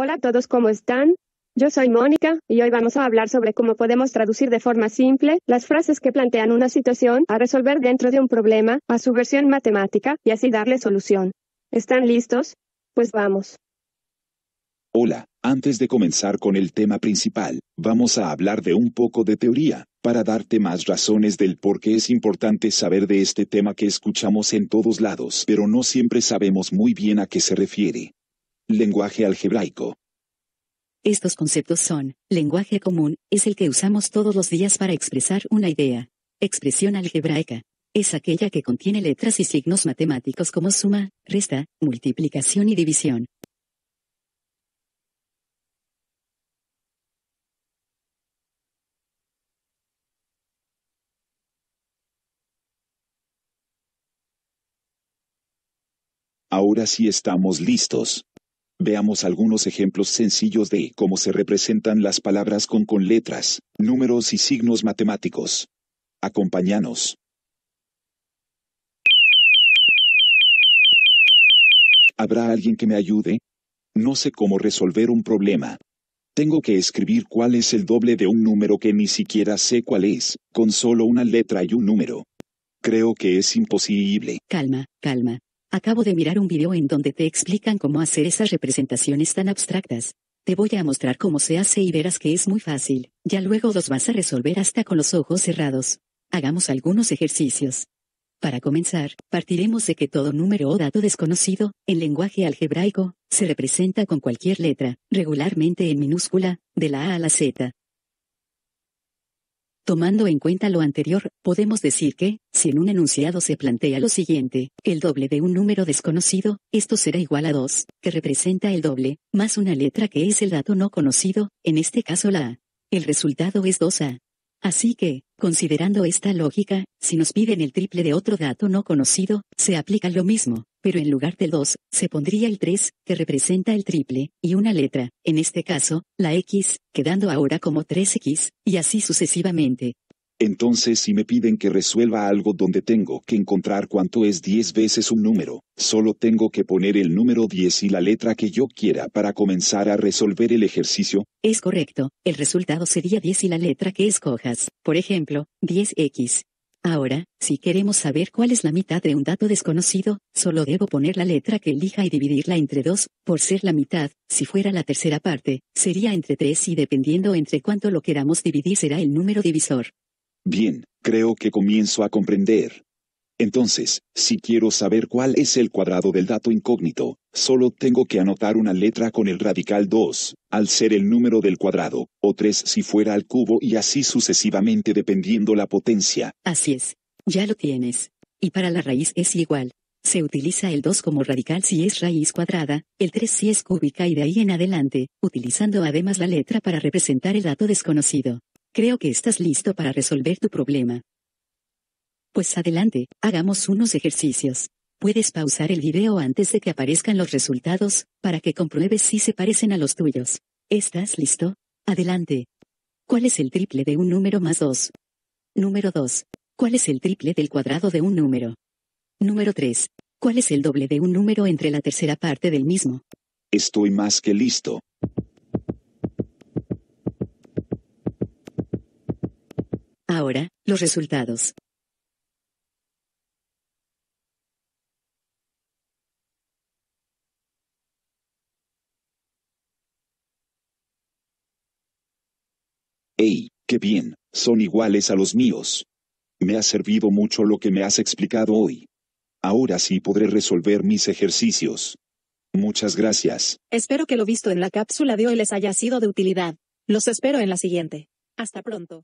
Hola a todos, ¿cómo están? Yo soy Mónica y hoy vamos a hablar sobre cómo podemos traducir de forma simple las frases que plantean una situación a resolver dentro de un problema a su versión matemática y así darle solución. ¿Están listos? Pues vamos. Hola, antes de comenzar con el tema principal, vamos a hablar de un poco de teoría, para darte más razones del por qué es importante saber de este tema que escuchamos en todos lados, pero no siempre sabemos muy bien a qué se refiere. Lenguaje algebraico. Estos conceptos son, lenguaje común, es el que usamos todos los días para expresar una idea. Expresión algebraica. Es aquella que contiene letras y signos matemáticos como suma, resta, multiplicación y división. Ahora sí estamos listos. Veamos algunos ejemplos sencillos de cómo se representan las palabras con, con letras, números y signos matemáticos. Acompáñanos. ¿Habrá alguien que me ayude? No sé cómo resolver un problema. Tengo que escribir cuál es el doble de un número que ni siquiera sé cuál es, con solo una letra y un número. Creo que es imposible. Calma, calma, Acabo de mirar un video en donde te explican cómo hacer esas representaciones tan abstractas. Te voy a mostrar cómo se hace y verás que es muy fácil, ya luego los vas a resolver hasta con los ojos cerrados. Hagamos algunos ejercicios. Para comenzar, partiremos de que todo número o dato desconocido, en lenguaje algebraico, se representa con cualquier letra, regularmente en minúscula, de la A a la Z. Tomando en cuenta lo anterior, podemos decir que, si en un enunciado se plantea lo siguiente, el doble de un número desconocido, esto será igual a 2, que representa el doble, más una letra que es el dato no conocido, en este caso la A. El resultado es 2A. Así que, considerando esta lógica, si nos piden el triple de otro dato no conocido, se aplica lo mismo pero en lugar del 2, se pondría el 3, que representa el triple, y una letra, en este caso, la X, quedando ahora como 3X, y así sucesivamente. Entonces si me piden que resuelva algo donde tengo que encontrar cuánto es 10 veces un número, solo tengo que poner el número 10 y la letra que yo quiera para comenzar a resolver el ejercicio. Es correcto, el resultado sería 10 y la letra que escojas, por ejemplo, 10x, Ahora, si queremos saber cuál es la mitad de un dato desconocido, solo debo poner la letra que elija y dividirla entre 2, por ser la mitad, si fuera la tercera parte, sería entre 3 y dependiendo entre cuánto lo queramos dividir será el número divisor. Bien, creo que comienzo a comprender. Entonces, si quiero saber cuál es el cuadrado del dato incógnito, solo tengo que anotar una letra con el radical 2, al ser el número del cuadrado, o 3 si fuera al cubo y así sucesivamente dependiendo la potencia. Así es, ya lo tienes. Y para la raíz es igual. Se utiliza el 2 como radical si es raíz cuadrada, el 3 si es cúbica y de ahí en adelante, utilizando además la letra para representar el dato desconocido. Creo que estás listo para resolver tu problema. Pues adelante, hagamos unos ejercicios. Puedes pausar el video antes de que aparezcan los resultados, para que compruebes si se parecen a los tuyos. ¿Estás listo? Adelante. ¿Cuál es el triple de un número más 2? Número 2. ¿Cuál es el triple del cuadrado de un número? Número 3. ¿Cuál es el doble de un número entre la tercera parte del mismo? Estoy más que listo. Ahora, los resultados. ¡Ey, qué bien! Son iguales a los míos. Me ha servido mucho lo que me has explicado hoy. Ahora sí podré resolver mis ejercicios. Muchas gracias. Espero que lo visto en la cápsula de hoy les haya sido de utilidad. Los espero en la siguiente. Hasta pronto.